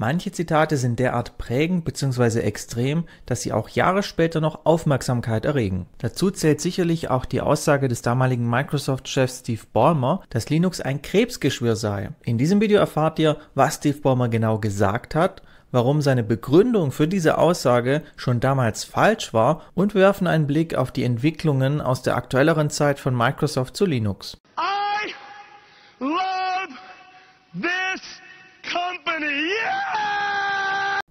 Manche Zitate sind derart prägend bzw. extrem, dass sie auch Jahre später noch Aufmerksamkeit erregen. Dazu zählt sicherlich auch die Aussage des damaligen Microsoft-Chefs Steve Ballmer, dass Linux ein Krebsgeschwür sei. In diesem Video erfahrt ihr, was Steve Ballmer genau gesagt hat, warum seine Begründung für diese Aussage schon damals falsch war und werfen einen Blick auf die Entwicklungen aus der aktuelleren Zeit von Microsoft zu Linux. Ah!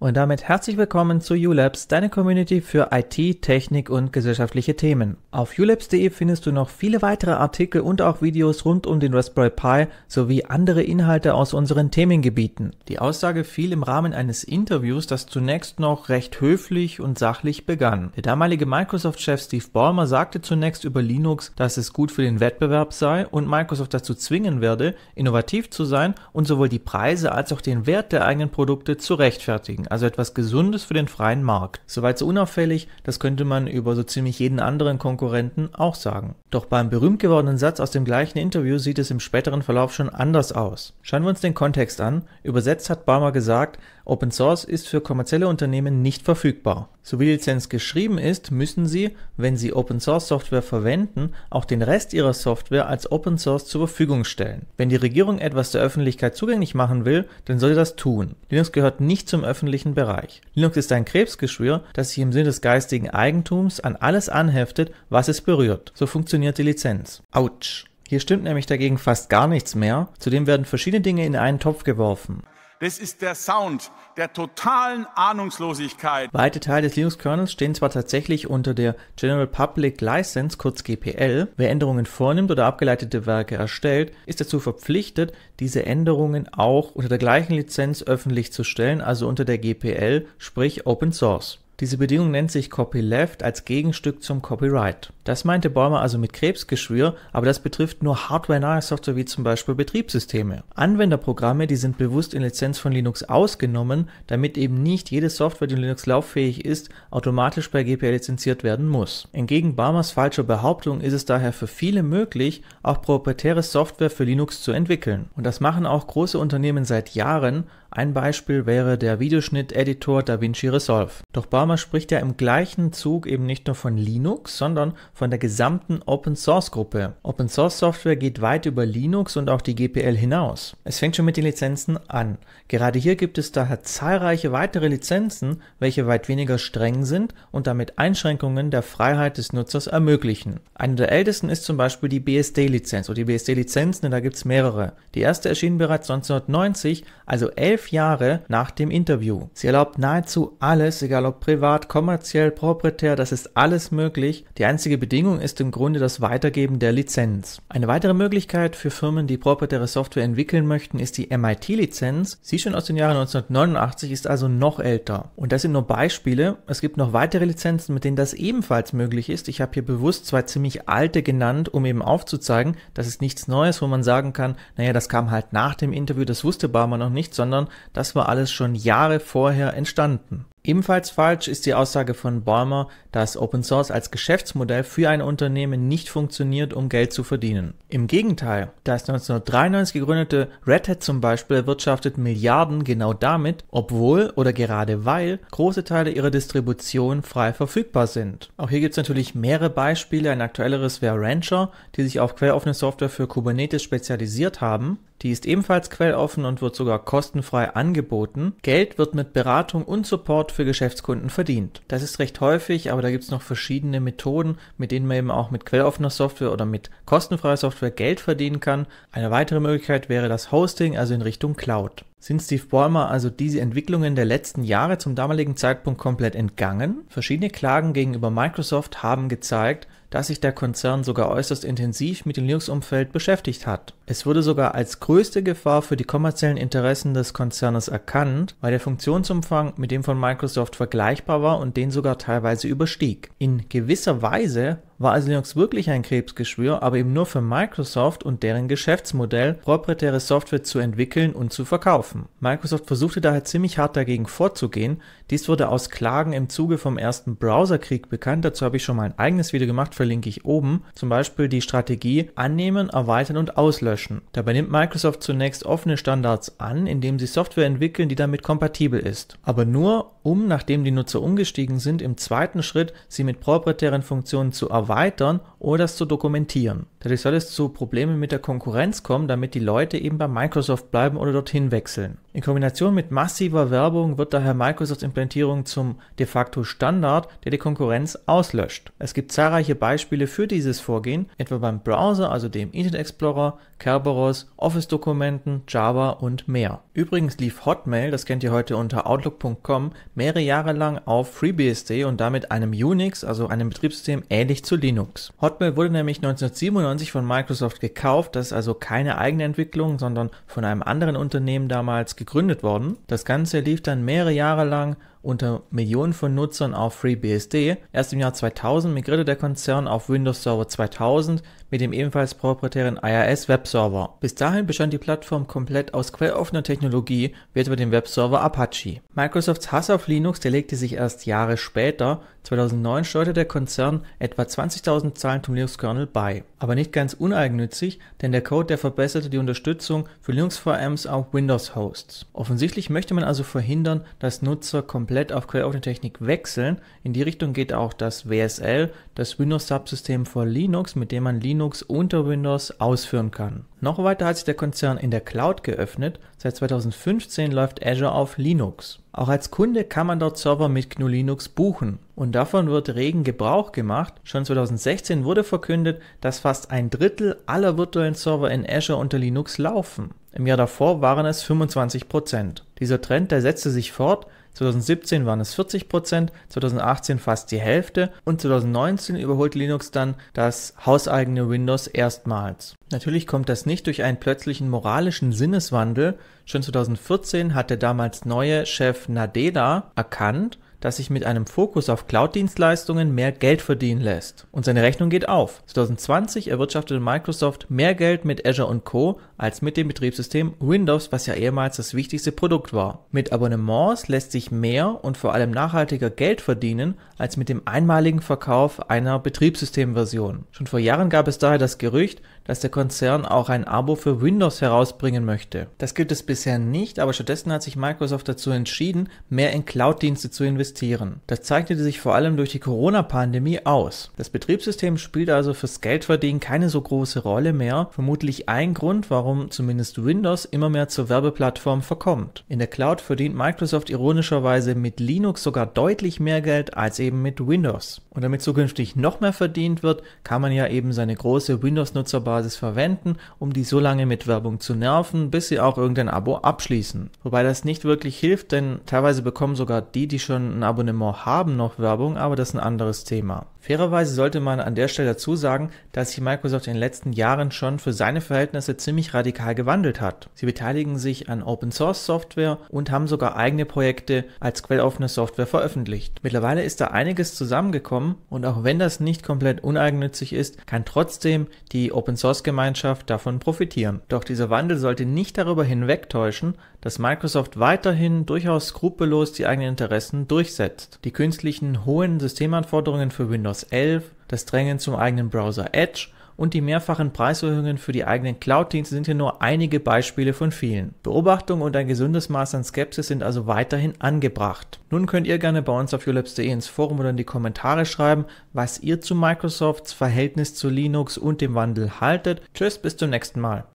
Und damit herzlich willkommen zu ULabs, deine Community für IT, Technik und gesellschaftliche Themen. Auf ulabs.de findest du noch viele weitere Artikel und auch Videos rund um den Raspberry Pi sowie andere Inhalte aus unseren Themengebieten. Die Aussage fiel im Rahmen eines Interviews, das zunächst noch recht höflich und sachlich begann. Der damalige Microsoft-Chef Steve Ballmer sagte zunächst über Linux, dass es gut für den Wettbewerb sei und Microsoft dazu zwingen werde, innovativ zu sein und sowohl die Preise als auch den Wert der eigenen Produkte zu rechtfertigen also etwas Gesundes für den freien Markt. Soweit so unauffällig, das könnte man über so ziemlich jeden anderen Konkurrenten auch sagen. Doch beim berühmt gewordenen Satz aus dem gleichen Interview sieht es im späteren Verlauf schon anders aus. Schauen wir uns den Kontext an. Übersetzt hat Barmer gesagt, Open Source ist für kommerzielle Unternehmen nicht verfügbar. So wie die Lizenz geschrieben ist, müssen sie, wenn sie Open Source Software verwenden, auch den Rest ihrer Software als Open Source zur Verfügung stellen. Wenn die Regierung etwas der Öffentlichkeit zugänglich machen will, dann soll sie das tun. Linux gehört nicht zum öffentlichen Bereich. Linux ist ein Krebsgeschwür, das sich im Sinne des geistigen Eigentums an alles anheftet, was es berührt. So funktioniert die Lizenz. Autsch. Hier stimmt nämlich dagegen fast gar nichts mehr. Zudem werden verschiedene Dinge in einen Topf geworfen. Das ist der Sound der totalen Ahnungslosigkeit. Weite Teile des Linux-Kernels stehen zwar tatsächlich unter der General Public License, kurz GPL. Wer Änderungen vornimmt oder abgeleitete Werke erstellt, ist dazu verpflichtet, diese Änderungen auch unter der gleichen Lizenz öffentlich zu stellen, also unter der GPL, sprich Open Source. Diese Bedingung nennt sich Copyleft als Gegenstück zum Copyright. Das meinte Bäumer also mit Krebsgeschwür, aber das betrifft nur hardware-nahe Software wie zum Beispiel Betriebssysteme. Anwenderprogramme, die sind bewusst in Lizenz von Linux ausgenommen, damit eben nicht jede Software, die in Linux lauffähig ist, automatisch bei GPL lizenziert werden muss. Entgegen Barmers falscher Behauptung ist es daher für viele möglich, auch proprietäre Software für Linux zu entwickeln. Und das machen auch große Unternehmen seit Jahren. Ein Beispiel wäre der Videoschnitt-Editor DaVinci Resolve. Doch Barmer spricht ja im gleichen Zug eben nicht nur von Linux, sondern von der gesamten Open Source Gruppe. Open Source Software geht weit über Linux und auch die GPL hinaus. Es fängt schon mit den Lizenzen an. Gerade hier gibt es daher zahlreiche weitere Lizenzen, welche weit weniger streng sind und damit Einschränkungen der Freiheit des Nutzers ermöglichen. Eine der ältesten ist zum Beispiel die BSD-Lizenz oder die BSD-Lizenzen, da gibt es mehrere. Die erste erschien bereits 1990, also elf Jahre nach dem Interview. Sie erlaubt nahezu alles, egal ob privat, kommerziell, proprietär, das ist alles möglich. Die einzige Bedingung ist im Grunde das Weitergeben der Lizenz. Eine weitere Möglichkeit für Firmen, die proprietäre Software entwickeln möchten, ist die MIT-Lizenz. Sie schon aus den Jahren 1989, ist also noch älter. Und das sind nur Beispiele. Es gibt noch weitere Lizenzen, mit denen das ebenfalls möglich ist. Ich habe hier bewusst zwei ziemlich alte genannt, um eben aufzuzeigen, das ist nichts Neues, wo man sagen kann, naja, das kam halt nach dem Interview, das wusste Barmer noch nicht, sondern das war alles schon Jahre vorher entstanden. Ebenfalls falsch ist die Aussage von Balmer, dass Open Source als Geschäftsmodell für ein Unternehmen nicht funktioniert, um Geld zu verdienen. Im Gegenteil, das 1993 gegründete Red Hat zum Beispiel erwirtschaftet Milliarden genau damit, obwohl oder gerade weil große Teile ihrer Distribution frei verfügbar sind. Auch hier gibt es natürlich mehrere Beispiele. Ein aktuelleres wäre Rancher, die sich auf quelloffene Software für Kubernetes spezialisiert haben. Die ist ebenfalls quelloffen und wird sogar kostenfrei angeboten. Geld wird mit Beratung und Support für Geschäftskunden verdient. Das ist recht häufig, aber da gibt es noch verschiedene Methoden, mit denen man eben auch mit quelloffener Software oder mit kostenfreier Software Geld verdienen kann. Eine weitere Möglichkeit wäre das Hosting, also in Richtung Cloud. Sind Steve Ballmer also diese Entwicklungen der letzten Jahre zum damaligen Zeitpunkt komplett entgangen? Verschiedene Klagen gegenüber Microsoft haben gezeigt, dass sich der Konzern sogar äußerst intensiv mit dem Linux-Umfeld beschäftigt hat. Es wurde sogar als größte Gefahr für die kommerziellen Interessen des Konzernes erkannt, weil der Funktionsumfang mit dem von Microsoft vergleichbar war und den sogar teilweise überstieg. In gewisser Weise war also Linux wirklich ein Krebsgeschwür, aber eben nur für Microsoft und deren Geschäftsmodell, proprietäre Software zu entwickeln und zu verkaufen. Microsoft versuchte daher ziemlich hart dagegen vorzugehen. Dies wurde aus Klagen im Zuge vom ersten Browserkrieg bekannt. Dazu habe ich schon mal ein eigenes Video gemacht, verlinke ich oben. Zum Beispiel die Strategie annehmen, erweitern und auslöschen löschen. Dabei nimmt Microsoft zunächst offene Standards an, indem sie Software entwickeln, die damit kompatibel ist. Aber nur, um, nachdem die Nutzer umgestiegen sind, im zweiten Schritt sie mit proprietären Funktionen zu erweitern oder zu dokumentieren. Dadurch soll es zu Problemen mit der Konkurrenz kommen, damit die Leute eben bei Microsoft bleiben oder dorthin wechseln. In Kombination mit massiver Werbung wird daher Microsofts Implementierung zum de facto Standard, der die Konkurrenz auslöscht. Es gibt zahlreiche Beispiele für dieses Vorgehen, etwa beim Browser, also dem Internet Explorer, Kerberos, Office-Dokumenten, Java und mehr Übrigens lief Hotmail, das kennt ihr heute unter outlook.com, mehrere Jahre lang auf FreeBSD und damit einem Unix, also einem Betriebssystem ähnlich zu Linux. Hotmail wurde nämlich 1997 von Microsoft gekauft, das ist also keine eigene Entwicklung, sondern von einem anderen Unternehmen damals gegründet worden. Das Ganze lief dann mehrere Jahre lang unter Millionen von Nutzern auf FreeBSD. Erst im Jahr 2000 migrierte der Konzern auf Windows Server 2000 mit dem ebenfalls proprietären IIS Webserver. Bis dahin bestand die Plattform komplett aus quelloffener Technologie Technologie wird über den Webserver Apache. Microsofts Hass auf Linux der legte sich erst Jahre später 2009 steuerte der Konzern etwa 20.000 Zahlen zum Linux-Kernel bei. Aber nicht ganz uneigennützig, denn der Code der verbesserte die Unterstützung für Linux-VMs auf Windows-Hosts. Offensichtlich möchte man also verhindern, dass Nutzer komplett auf Quellaudio-Technik wechseln. In die Richtung geht auch das WSL, das Windows-Subsystem für Linux, mit dem man Linux unter Windows ausführen kann. Noch weiter hat sich der Konzern in der Cloud geöffnet. Seit 2015 läuft Azure auf Linux. Auch als Kunde kann man dort Server mit GNU Linux buchen und davon wird regen Gebrauch gemacht. Schon 2016 wurde verkündet, dass fast ein Drittel aller virtuellen Server in Azure unter Linux laufen. Im Jahr davor waren es 25%. Dieser Trend, der setzte sich fort 2017 waren es 40 Prozent, 2018 fast die Hälfte und 2019 überholt Linux dann das hauseigene Windows erstmals. Natürlich kommt das nicht durch einen plötzlichen moralischen Sinneswandel. Schon 2014 hat der damals neue Chef Nadeda erkannt, dass sich mit einem Fokus auf Cloud-Dienstleistungen mehr Geld verdienen lässt. Und seine Rechnung geht auf. 2020 erwirtschaftete Microsoft mehr Geld mit Azure und Co. als mit dem Betriebssystem Windows, was ja ehemals das wichtigste Produkt war. Mit Abonnements lässt sich mehr und vor allem nachhaltiger Geld verdienen als mit dem einmaligen Verkauf einer Betriebssystemversion. Schon vor Jahren gab es daher das Gerücht, dass der Konzern auch ein Abo für Windows herausbringen möchte. Das gibt es bisher nicht, aber stattdessen hat sich Microsoft dazu entschieden, mehr in Cloud-Dienste zu investieren investieren. Das zeichnete sich vor allem durch die Corona-Pandemie aus. Das Betriebssystem spielt also fürs Geldverdienen keine so große Rolle mehr, vermutlich ein Grund, warum zumindest Windows immer mehr zur Werbeplattform verkommt. In der Cloud verdient Microsoft ironischerweise mit Linux sogar deutlich mehr Geld als eben mit Windows. Und damit zukünftig noch mehr verdient wird, kann man ja eben seine große Windows-Nutzerbasis verwenden, um die so lange mit Werbung zu nerven, bis sie auch irgendein Abo abschließen. Wobei das nicht wirklich hilft, denn teilweise bekommen sogar die, die schon Abonnement haben noch Werbung, aber das ist ein anderes Thema. Fairerweise sollte man an der Stelle dazu sagen, dass sich Microsoft in den letzten Jahren schon für seine Verhältnisse ziemlich radikal gewandelt hat. Sie beteiligen sich an Open Source Software und haben sogar eigene Projekte als quelloffene Software veröffentlicht. Mittlerweile ist da einiges zusammengekommen und auch wenn das nicht komplett uneigennützig ist, kann trotzdem die Open Source Gemeinschaft davon profitieren. Doch dieser Wandel sollte nicht darüber hinwegtäuschen, dass Microsoft weiterhin durchaus skrupellos die eigenen Interessen durchsetzt. Die künstlichen hohen Systemanforderungen für Windows Windows 11, das Drängen zum eigenen Browser Edge und die mehrfachen Preiserhöhungen für die eigenen Cloud-Dienste sind hier nur einige Beispiele von vielen. Beobachtung und ein gesundes Maß an Skepsis sind also weiterhin angebracht. Nun könnt ihr gerne bei uns auf ulabs.de ins Forum oder in die Kommentare schreiben, was ihr zu Microsofts Verhältnis zu Linux und dem Wandel haltet. Tschüss, bis zum nächsten Mal.